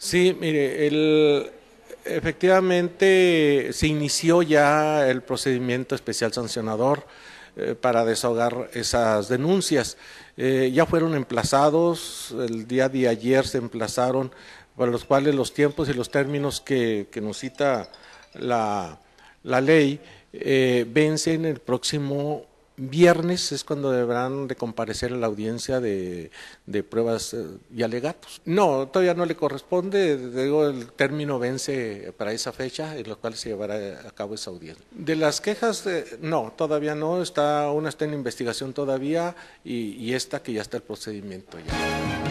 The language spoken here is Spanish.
Sí, mire, efectivamente se inició ya el procedimiento especial sancionador eh, para desahogar esas denuncias. Eh, ya fueron emplazados, el día de ayer se emplazaron, para los cuales los tiempos y los términos que, que nos cita la, la ley eh, vencen el próximo viernes es cuando deberán de comparecer a la audiencia de, de pruebas eh, y alegatos. No, todavía no le corresponde, el término vence para esa fecha en la cual se llevará a cabo esa audiencia. De las quejas, eh, no, todavía no, está, una está en investigación todavía y, y esta que ya está el procedimiento ya.